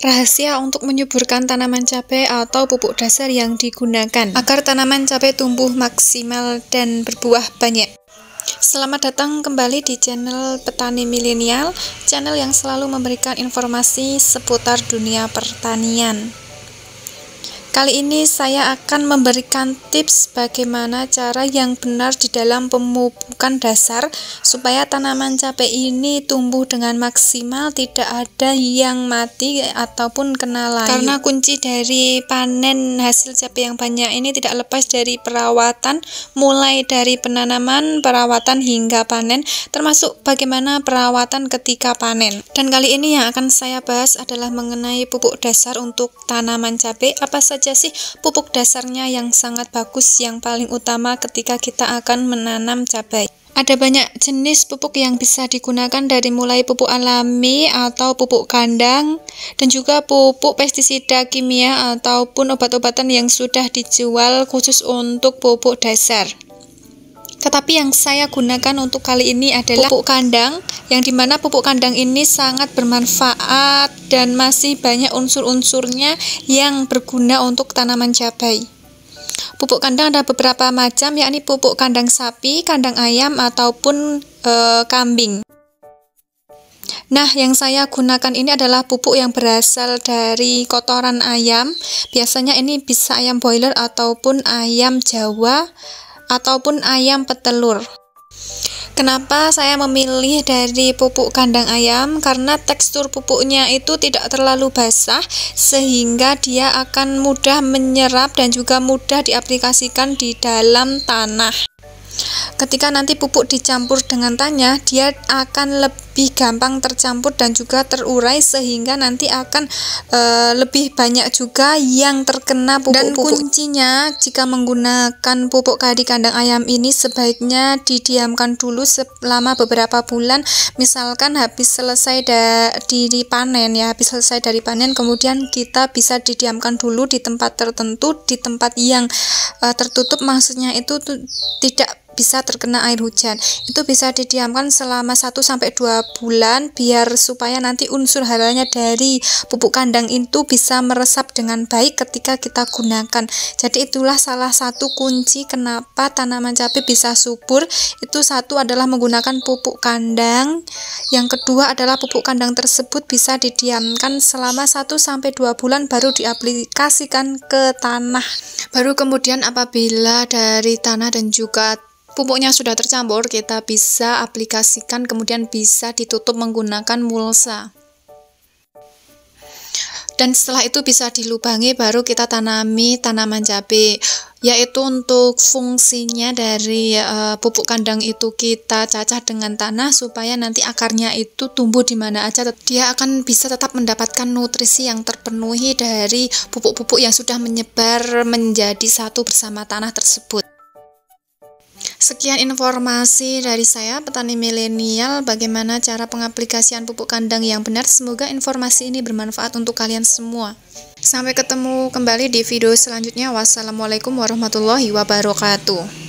Rahasia untuk menyuburkan tanaman cabai atau pupuk dasar yang digunakan agar tanaman cabai tumbuh maksimal dan berbuah banyak. Selamat datang kembali di channel Petani Milenial, channel yang selalu memberikan informasi seputar dunia pertanian. Kali ini saya akan memberikan tips bagaimana cara yang benar di dalam pemupukan dasar supaya tanaman cabai ini tumbuh dengan maksimal tidak ada yang mati ataupun kena layu. Karena kunci dari panen hasil cabai yang banyak ini tidak lepas dari perawatan mulai dari penanaman, perawatan hingga panen termasuk bagaimana perawatan ketika panen. Dan kali ini yang akan saya bahas adalah mengenai pupuk dasar untuk tanaman cabai apa saja saja sih pupuk dasarnya yang sangat bagus yang paling utama ketika kita akan menanam cabai? Ada banyak jenis pupuk yang bisa digunakan dari mulai pupuk alami atau pupuk kandang dan juga pupuk pestisida kimia ataupun obat-obatan yang sudah dijual khusus untuk pupuk dasar. Tetapi yang saya gunakan untuk kali ini adalah pupuk kandang, yang dimana pupuk kandang ini sangat bermanfaat dan masih banyak unsur-unsurnya yang berguna untuk tanaman cabai. Pupuk kandang ada beberapa macam, yakni pupuk kandang sapi, kandang ayam, ataupun e, kambing. Nah, yang saya gunakan ini adalah pupuk yang berasal dari kotoran ayam. Biasanya ini bisa ayam boiler ataupun ayam Jawa ataupun ayam petelur. Kenapa saya memilih dari pupuk kandang ayam? Karena tekstur pupuknya itu tidak terlalu basah sehingga dia akan mudah menyerap dan juga mudah diaplikasikan di dalam tanah ketika nanti pupuk dicampur dengan tanah, dia akan lebih gampang tercampur dan juga terurai sehingga nanti akan e, lebih banyak juga yang terkena pupuk dan kuncinya jika menggunakan pupuk KD kandang ayam ini sebaiknya didiamkan dulu selama beberapa bulan misalkan habis selesai dari panen ya habis selesai dari panen kemudian kita bisa didiamkan dulu di tempat tertentu di tempat yang e, tertutup maksudnya itu tidak bisa terkena air hujan. Itu bisa didiamkan selama 1 2 bulan biar supaya nanti unsur haranya dari pupuk kandang itu bisa meresap dengan baik ketika kita gunakan. Jadi itulah salah satu kunci kenapa tanaman cabai bisa subur. Itu satu adalah menggunakan pupuk kandang. Yang kedua adalah pupuk kandang tersebut bisa didiamkan selama 1 2 bulan baru diaplikasikan ke tanah. Baru kemudian apabila dari tanah dan juga pupuknya sudah tercampur, kita bisa aplikasikan kemudian bisa ditutup menggunakan mulsa. Dan setelah itu bisa dilubangi baru kita tanami tanaman cabai yaitu untuk fungsinya dari e, pupuk kandang itu kita cacah dengan tanah supaya nanti akarnya itu tumbuh di mana aja dia akan bisa tetap mendapatkan nutrisi yang terpenuhi dari pupuk-pupuk yang sudah menyebar menjadi satu bersama tanah tersebut. Sekian informasi dari saya, petani milenial, bagaimana cara pengaplikasian pupuk kandang yang benar. Semoga informasi ini bermanfaat untuk kalian semua. Sampai ketemu kembali di video selanjutnya. Wassalamualaikum warahmatullahi wabarakatuh.